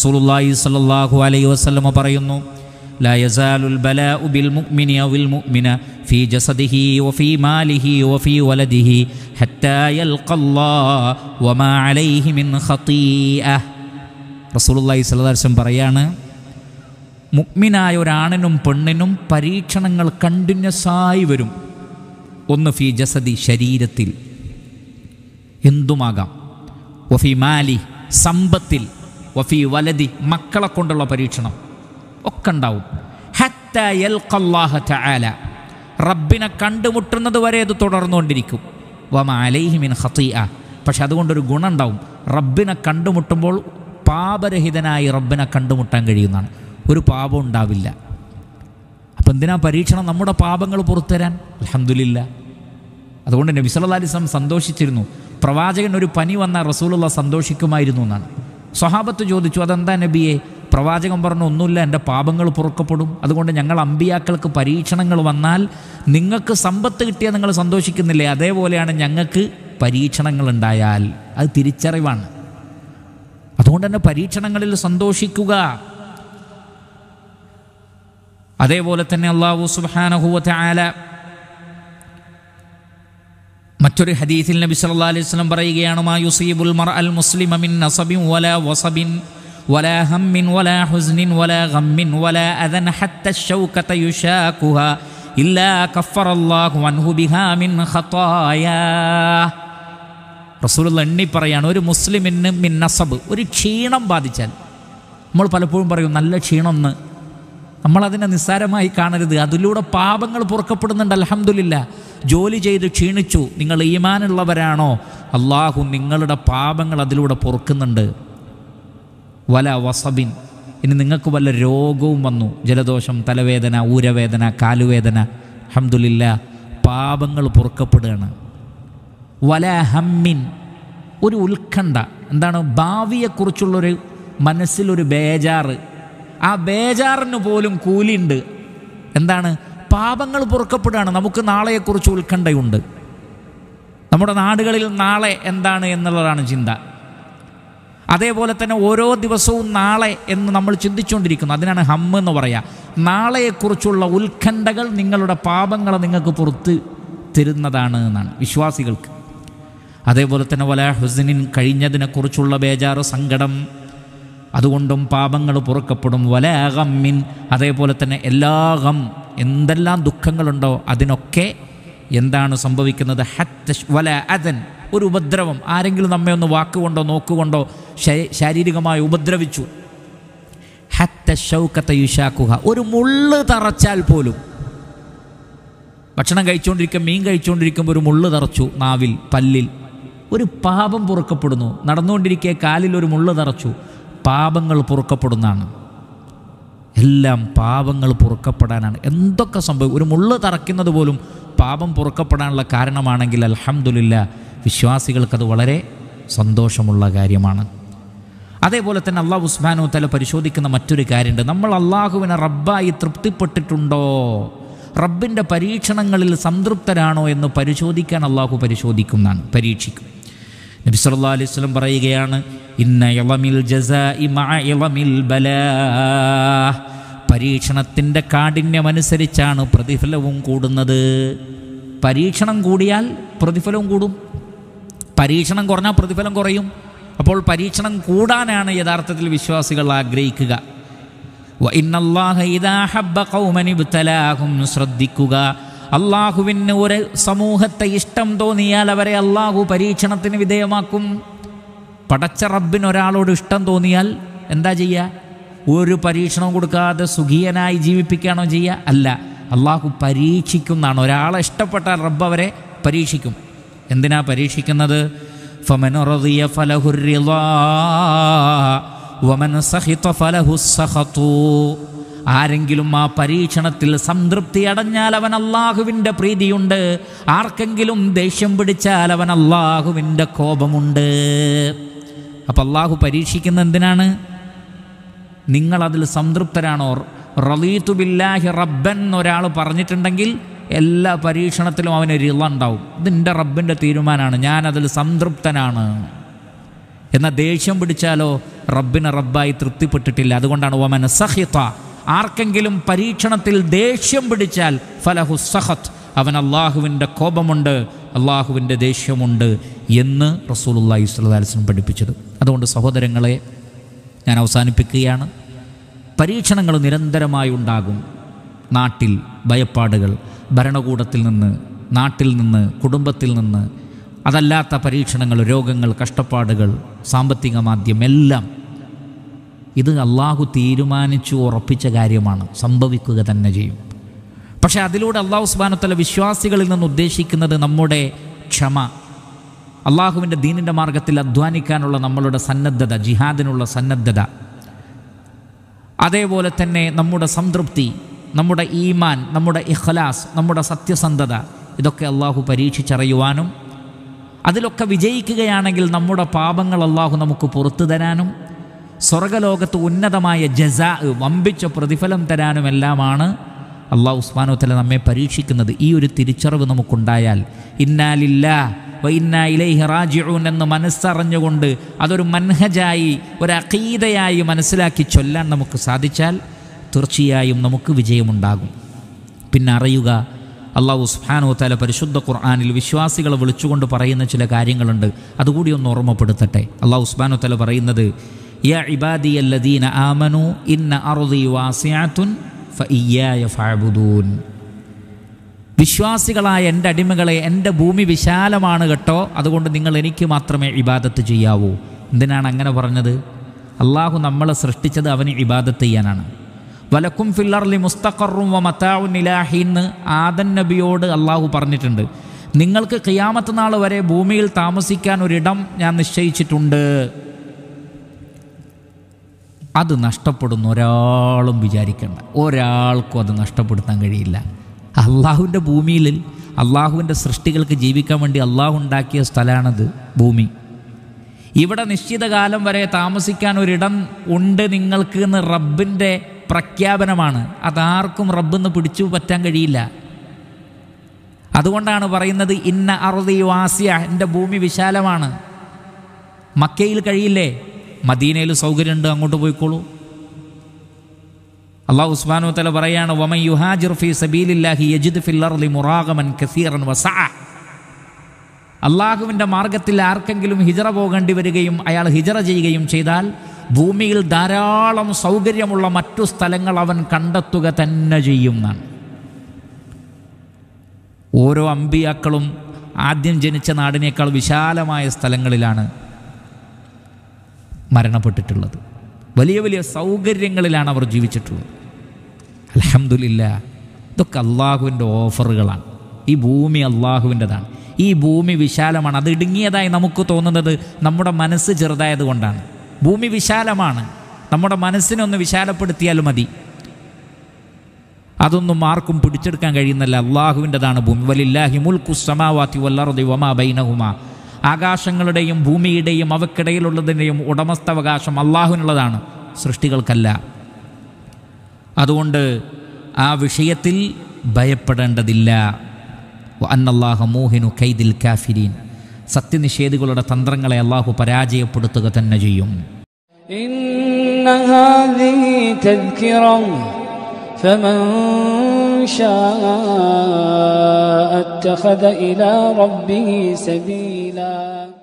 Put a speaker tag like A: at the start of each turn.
A: റസൂലുള്ളാഹി സ്വല്ലല്ലാഹു അലൈഹി വസല്ലമ പറയുന്നു ലാ لا يزال البلاء بالمؤمن أو المؤمنة ഫീ جسده وفي ماله وفي ولده حتى يلقى الله അലൈഹി മിൻ من റസൂലുള്ളാഹി സ്വല്ലല്ലാഹു അലൈഹി സ്വലദാർശം പറയാണ് മുഅ്മിനായ ഒരു ആണിനും പെണ്ണിനും പരീക്ഷണങ്ങൾ കണ്ടിന്യൂസായി വരും ഒന്ന് ഫീ ജസദി ശരീരത്തിൽ എന്തുമാകാം ഒഫി മാലി സമ്പത്തിൽ വഫി വലതി മക്കളെ കൊണ്ടുള്ള പരീക്ഷണം ഒക്കെ ഉണ്ടാവും റബ്ബിനെ കണ്ടുമുട്ടുന്നത് വരെ അത് തുടർന്നുകൊണ്ടിരിക്കും വമ അലൈഹിമിൻ ആ പക്ഷെ അതുകൊണ്ടൊരു ഗുണമുണ്ടാവും റബ്ബിനെ കണ്ടുമുട്ടുമ്പോൾ പാപരഹിതനായി റബ്ബിനെ കണ്ടുമുട്ടാൻ കഴിയുന്നതാണ് ഒരു പാപം ഉണ്ടാവില്ല അപ്പം എന്തിനാ പരീക്ഷണം നമ്മുടെ പാപങ്ങൾ പുറത്തുതരാൻ അലഹമില്ല അതുകൊണ്ട് അലൈഹി അലിസ്ലാം സന്തോഷിച്ചിരുന്നു പ്രവാചകൻ ഒരു പനി വന്ന റസൂലുള്ള സന്തോഷിക്കുമായിരുന്നു എന്നാണ് സ്വഹാബത്ത് ചോദിച്ചു അതെന്താ നബിയെ പ്രവാചകൻ പറഞ്ഞു ഒന്നുമില്ല എൻ്റെ പാപങ്ങൾ പുറക്കപ്പെടും അതുകൊണ്ട് ഞങ്ങൾ അമ്പിയാക്കൾക്ക് പരീക്ഷണങ്ങൾ വന്നാൽ നിങ്ങൾക്ക് സമ്പത്ത് കിട്ടിയാൽ നിങ്ങൾ സന്തോഷിക്കുന്നില്ലേ അതേപോലെയാണ് ഞങ്ങൾക്ക് പരീക്ഷണങ്ങൾ ഉണ്ടായാൽ അത് തിരിച്ചറിവാണ് അതുകൊണ്ട് തന്നെ പരീക്ഷണങ്ങളിൽ സന്തോഷിക്കുക അതേപോലെ തന്നെ അള്ളാഹു സുബാനഹുവ ആല മറ്റൊരു ഹദീസിൽ നബി സല്ലാ അലൈഹി സ്വലം പറയുകയാണ് മാ യുസീബുൽ മർ അൽ മുസ്ലിം മിൻ നസബിൻ വല വസബിൻ വല ഹമ്മിൻ വല ഹുസ്നിൻ വല ഗമ്മിൻ വല അദൻ ഹത്ത ഷൗക്കത യുഷാക്കുഹ ഇല്ലാ കഫറല്ലാഹു അൻഹു ബിഹാ മിൻ ഖതായാ റസൂലുള്ള എണ്ണി പറയാണ് ഒരു മുസ്ലിമിന് മിൻ നസബ് ഒരു ക്ഷീണം ബാധിച്ചാൽ നമ്മൾ പലപ്പോഴും പറയും നല്ല എന്ന് നമ്മളതിനെ നിസ്സാരമായി കാണരുത് അതിലൂടെ പാപങ്ങൾ പുറക്കപ്പെടുന്നുണ്ട് അലഹമുല്ല ജോലി ചെയ്ത് ക്ഷീണിച്ചു നിങ്ങൾ ഈമാനുള്ളവരാണോ അള്ളാഹു നിങ്ങളുടെ പാപങ്ങൾ അതിലൂടെ പൊറുക്കുന്നുണ്ട് വല വസബിൻ ഇനി നിങ്ങൾക്ക് വല്ല രോഗവും വന്നു ജലദോഷം തലവേദന ഊരവേദന കാലുവേദന അഹമ്മദില്ല പാപങ്ങൾ പൊറുക്കപ്പെടുകയാണ് വല ഹമ്മിൻ ഒരു ഉത്കണ്ഠ എന്താണ് ഭാവിയെക്കുറിച്ചുള്ളൊരു മനസ്സിലൊരു ബേജാറ് ആ ബേജാറിന് പോലും കൂലിയുണ്ട് എന്താണ് പാപങ്ങൾ പുറക്കപ്പെടുകയാണ് നമുക്ക് നാളെയെക്കുറിച്ച് ഉത്കണ്ഠയുണ്ട് നമ്മുടെ നാടുകളിൽ നാളെ എന്താണ് എന്നുള്ളതാണ് ചിന്ത അതേപോലെ തന്നെ ഓരോ ദിവസവും നാളെ എന്ന് നമ്മൾ ചിന്തിച്ചുകൊണ്ടിരിക്കുന്നു അതിനാണ് ഹമ്മ് എന്ന് പറയുക നാളെയെക്കുറിച്ചുള്ള ഉത്കണ്ഠകൾ നിങ്ങളുടെ പാപങ്ങളെ നിങ്ങൾക്ക് പുറത്ത് തരുന്നതാണ് എന്നാണ് വിശ്വാസികൾക്ക് അതേപോലെ തന്നെ വല ഹുസനിൻ കഴിഞ്ഞതിനെക്കുറിച്ചുള്ള ബേജാറ് സങ്കടം അതുകൊണ്ടും പാപങ്ങൾ പുറക്കപ്പെടും വല ഗമ്മിൻ അതേപോലെ തന്നെ എല്ലാ ഗം എന്തെല്ലാം ദുഃഖങ്ങളുണ്ടോ അതിനൊക്കെ എന്താണ് സംഭവിക്കുന്നത് ഹത്തഷ് വല അതൻ ഒരു ഉപദ്രവം ആരെങ്കിലും നമ്മെ ഒന്ന് വാക്കുകൊണ്ടോ നോക്കുകൊണ്ടോ ശാരീരികമായി ഉപദ്രവിച്ചു ഹത്ത ഷൗക്കത്ത യുഷാക്കുക ഒരു മുള്ള് തറച്ചാൽ പോലും ഭക്ഷണം കഴിച്ചുകൊണ്ടിരിക്കും മീൻ കഴിച്ചുകൊണ്ടിരിക്കുമ്പോൾ ഒരു മുള്ള് തറച്ചു നാവിൽ പല്ലിൽ ഒരു പാപം പുറക്കപ്പെടുന്നു നടന്നുകൊണ്ടിരിക്കെ കാലിൽ ഒരു മുള്ള് തറച്ചു പാപങ്ങൾ പുറക്കപ്പെടുന്നതാണ് എല്ലാം പാപങ്ങൾ പുറക്കപ്പെടാനാണ് എന്തൊക്കെ സംഭവിക്കും ഒരു മുള്ള് തറയ്ക്കുന്നത് പോലും പാപം പുറക്കപ്പെടാനുള്ള കാരണമാണെങ്കിൽ അലഹമുല്ല വിശ്വാസികൾക്കത് വളരെ സന്തോഷമുള്ള കാര്യമാണ് അതേപോലെ തന്നെ അള്ളാഹു ഉസ്മാനു തല പരിശോധിക്കുന്ന മറ്റൊരു കാര്യമുണ്ട് നമ്മൾ അള്ളാഹുവിനെ റബ്ബായി തൃപ്തിപ്പെട്ടിട്ടുണ്ടോ റബ്ബിൻ്റെ പരീക്ഷണങ്ങളിൽ സംതൃപ്തരാണോ എന്ന് പരിശോധിക്കാൻ അള്ളാഹു പരിശോധിക്കുന്നതാണ് പരീക്ഷിക്കും നബി അലൈഹി വസല്ലം പറയുകയാണ് ഇന്ന ഇളമിൽ ജസാഇ മഅ ഇളമിൽ ബല പരീക്ഷണത്തിൻ്റെ കാഠിന്യമനുസരിച്ചാണ് പ്രതിഫലവും കൂടുന്നത് പരീക്ഷണം കൂടിയാൽ പ്രതിഫലവും കൂടും പരീക്ഷണം കുറഞ്ഞാൽ പ്രതിഫലം കുറയും അപ്പോൾ പരീക്ഷണം കൂടാനാണ് യഥാർത്ഥത്തിൽ വിശ്വാസികൾ ആഗ്രഹിക്കുക ഇന്നല്ലാഹ ഇദാ ഹബ്ബ കൗമനി ശ്രദ്ധിക്കുക അള്ളാഹുവിന് ഒരു സമൂഹത്തെ ഇഷ്ടം തോന്നിയാൽ അവരെ അള്ളാഹു പരീക്ഷണത്തിന് വിധേയമാക്കും പടച്ച റബ്ബിന് ഒരാളോട് ഇഷ്ടം തോന്നിയാൽ എന്താ ചെയ്യുക ഒരു പരീക്ഷണവും കൊടുക്കാതെ സുഖീയനായി ജീവിപ്പിക്കുകയാണോ ചെയ്യുക അല്ല അള്ളാഹു പരീക്ഷിക്കുന്നതാണ് ഒരാളെ ഇഷ്ടപ്പെട്ടാൽ റബ്ബ് അവരെ പരീക്ഷിക്കും എന്തിനാ പരീക്ഷിക്കുന്നത് ഫമനുറിയ ഫലഹുറിയ വമൻ ഫലഹു ആരെങ്കിലും ആ പരീക്ഷണത്തിൽ സംതൃപ്തി അടഞ്ഞാൽ അവൻ അള്ളാഹുവിൻ്റെ പ്രീതിയുണ്ട് ആർക്കെങ്കിലും ദേഷ്യം പിടിച്ചാൽ അവൻ അള്ളാഹുവിൻ്റെ കോപമുണ്ട് അപ്പം അള്ളാഹു പരീക്ഷിക്കുന്ന എന്തിനാണ് നിങ്ങളതിൽ സംതൃപ്തരാണോ റലീത്തു ബില്ലാഹി റബ്ബൻ ഒരാൾ പറഞ്ഞിട്ടുണ്ടെങ്കിൽ എല്ലാ പരീക്ഷണത്തിലും അവന് റിള ഉണ്ടാവും ഇതിൻ്റെ റബ്ബിൻ്റെ തീരുമാനമാണ് ഞാനതിൽ സംതൃപ്തനാണ് എന്നാൽ ദേഷ്യം പിടിച്ചാലോ റബ്ബിനെ റബ്ബായി തൃപ്തിപ്പെട്ടിട്ടില്ല അതുകൊണ്ടാണ് ഓമൻ സഹിത ആർക്കെങ്കിലും പരീക്ഷണത്തിൽ ദേഷ്യം പിടിച്ചാൽ ഫലഹു സഹത്ത് അവൻ അള്ളാഹുവിൻ്റെ കോപമുണ്ട് അള്ളാഹുവിൻ്റെ ദേഷ്യമുണ്ട് എന്ന് റസൂലുല്ലാഹി സ്വലാസ്ലം പഠിപ്പിച്ചത് അതുകൊണ്ട് സഹോദരങ്ങളെ ഞാൻ അവസാനിപ്പിക്കുകയാണ് പരീക്ഷണങ്ങൾ നിരന്തരമായി ഉണ്ടാകും നാട്ടിൽ ഭയപ്പാടുകൾ ഭരണകൂടത്തിൽ നിന്ന് നാട്ടിൽ നിന്ന് കുടുംബത്തിൽ നിന്ന് അതല്ലാത്ത പരീക്ഷണങ്ങൾ രോഗങ്ങൾ കഷ്ടപ്പാടുകൾ സാമ്പത്തിക മാധ്യമം എല്ലാം ഇത് അള്ളാഹു തീരുമാനിച്ചു ഉറപ്പിച്ച കാര്യമാണ് സംഭവിക്കുക തന്നെ ചെയ്യും പക്ഷേ അതിലൂടെ അള്ളാഹു സുബാനത്തല വിശ്വാസികളിൽ നിന്ന് ഉദ്ദേശിക്കുന്നത് നമ്മുടെ ക്ഷമ അള്ളാഹുവിൻ്റെ ദീനിൻ്റെ മാർഗത്തിൽ അധ്വാനിക്കാനുള്ള നമ്മളുടെ സന്നദ്ധത ജിഹാദിനുള്ള സന്നദ്ധത അതേപോലെ തന്നെ നമ്മുടെ സംതൃപ്തി നമ്മുടെ ഈമാൻ നമ്മുടെ ഇഖ്ലാസ് നമ്മുടെ സത്യസന്ധത ഇതൊക്കെ അള്ളാഹു പരീക്ഷിച്ചറിയുവാനും അതിലൊക്കെ വിജയിക്കുകയാണെങ്കിൽ നമ്മുടെ പാപങ്ങൾ അള്ളാഹു നമുക്ക് പുറത്തു തരാനും സ്വർഗലോകത്ത് ഉന്നതമായ ജസ വമ്പിച്ച പ്രതിഫലം തരാനുമെല്ലാമാണ് അള്ളാഹ് ഉസ്മാനോത്തല നമ്മെ പരീക്ഷിക്കുന്നത് ഈ ഒരു തിരിച്ചറിവ് നമുക്കുണ്ടായാൽ ഇന്നാലില്ല വൈന്ന ഇലൈഹി റാജിഊൻ എന്ന് മനസ്സറിഞ്ഞുകൊണ്ട് അതൊരു മൻഹജായി ഒരു അഖീദയായി മനസ്സിലാക്കി ചൊല്ലാൻ നമുക്ക് സാധിച്ചാൽ തീർച്ചയായും നമുക്ക് വിജയമുണ്ടാകും പിന്നെ അറിയുക അള്ളാഹു സുഹാനോത്തല പരിശുദ്ധ ഖുർആാനിൽ വിശ്വാസികളെ വിളിച്ചുകൊണ്ട് പറയുന്ന ചില കാര്യങ്ങളുണ്ട് അതുകൂടി ഒന്ന് ഓർമ്മപ്പെടുത്തട്ടെ അള്ളാഹു ഉസ്മാനോത്തല പറയുന്നത് عبادي الذين ആമനു ഇന്ന അറുദി വാസിയാത്തുൻ ഫയ്യായ ഫാബുദൂൻ വിശ്വാസികളായ എൻ്റെ അടിമകളെ എൻ്റെ ഭൂമി വിശാലമാണ് കേട്ടോ അതുകൊണ്ട് നിങ്ങൾ എനിക്ക് മാത്രമേ ഇബാദത്ത് ചെയ്യാവൂ എന്തിനാണ് അങ്ങനെ പറഞ്ഞത് അള്ളാഹു നമ്മളെ സൃഷ്ടിച്ചത് അവന് ഇബാദത്ത് ചെയ്യാനാണ് വലക്കും ഫില്ലർലി മുസ്തഖറും വമത്താവു മത്താവും നിലാഹിന്ന് ആദൻ നബിയോട് അള്ളാഹു പറഞ്ഞിട്ടുണ്ട് നിങ്ങൾക്ക് കിയാമത്ത് നാൾ വരെ ഭൂമിയിൽ താമസിക്കാൻ ഒരിടം ഞാൻ നിശ്ചയിച്ചിട്ടുണ്ട് അത് നഷ്ടപ്പെടുന്ന ഒരാളും വിചാരിക്കേണ്ട ഒരാൾക്കും അത് നഷ്ടപ്പെടുത്താൻ കഴിയില്ല അള്ളാഹുവിൻ്റെ ഭൂമിയിൽ അള്ളാഹുവിൻ്റെ സൃഷ്ടികൾക്ക് ജീവിക്കാൻ വേണ്ടി അള്ളാഹു ഉണ്ടാക്കിയ സ്ഥലമാണത് ഭൂമി ഇവിടെ നിശ്ചിത കാലം വരെ താമസിക്കാൻ ഒരിടം ഉണ്ട് നിങ്ങൾക്ക് എന്ന് റബ്ബിൻ്റെ പ്രഖ്യാപനമാണ് അതാർക്കും റബ്ബെന്ന് പിടിച്ചു പറ്റാൻ കഴിയില്ല അതുകൊണ്ടാണ് പറയുന്നത് ഇന്ന അറുതി വാസിയ എൻ്റെ ഭൂമി വിശാലമാണ് മക്കയിൽ കഴിയില്ലേ മദീനയിൽ സൗകര്യമുണ്ട് അങ്ങോട്ട് പോയിക്കോളൂ അള്ളാഹു ഉസ്മാനു തല പറയാണ് സബീലില്ലാഹി യജിദ് ഫിൽ അർളി മുറാഗമൻ കസീറൻ അള്ളാഹുവിൻ്റെ മാർഗത്തിൽ ആർക്കെങ്കിലും ഹിജറ പോകേണ്ടി വരികയും അയാൾ ഹിജറ ചെയ്യുകയും ചെയ്താൽ ഭൂമിയിൽ ധാരാളം സൗകര്യമുള്ള മറ്റു സ്ഥലങ്ങൾ അവൻ കണ്ടെത്തുക തന്നെ ചെയ്യുമെന്നാണ് ഓരോ അമ്പിയാക്കളും ആദ്യം ജനിച്ച നാടിനേക്കാൾ വിശാലമായ സ്ഥലങ്ങളിലാണ് മരണപ്പെട്ടിട്ടുള്ളത് വലിയ വലിയ സൗകര്യങ്ങളിലാണ് അവർ ജീവിച്ചിട്ടുള്ളത് അലഹമില്ല ഇതൊക്കെ അള്ളാഹുവിൻ്റെ ഓഫറുകളാണ് ഈ ഭൂമി അള്ളാഹുവിൻ്റെതാണ് ഈ ഭൂമി വിശാലമാണ് അത് ഇടുങ്ങിയതായി നമുക്ക് തോന്നുന്നത് നമ്മുടെ മനസ്സ് ചെറുതായത് കൊണ്ടാണ് ഭൂമി വിശാലമാണ് നമ്മുടെ മനസ്സിനൊന്ന് വിശാലപ്പെടുത്തിയാൽ മതി അതൊന്നും ആർക്കും പിടിച്ചെടുക്കാൻ കഴിയുന്നില്ല അള്ളാഹുവിൻ്റെതാണ് ഭൂമി വലില്ലാഹി മുൽക്കു സമാവാത്തി വമാ ബൈനഹുമാ ആകാശങ്ങളുടെയും ഭൂമിയുടെയും അവക്കിടയിലുള്ളതിൻ്റെയും ഉടമസ്ഥാവകാശം അള്ളാഹുവിനുള്ളതാണ് സൃഷ്ടികൾക്കല്ല അതുകൊണ്ട് ആ വിഷയത്തിൽ ഭയപ്പെടേണ്ടതില്ല അന്നല്ലാഹ മോഹിനു കൈദിൽ കാഫിരീൻ സത്യനിഷേധികളുടെ തന്ത്രങ്ങളെ അള്ളാഹു പരാജയപ്പെടുത്തുക തന്നെ ചെയ്യും فمن شاء اتخذ إلى ربه سبيلاً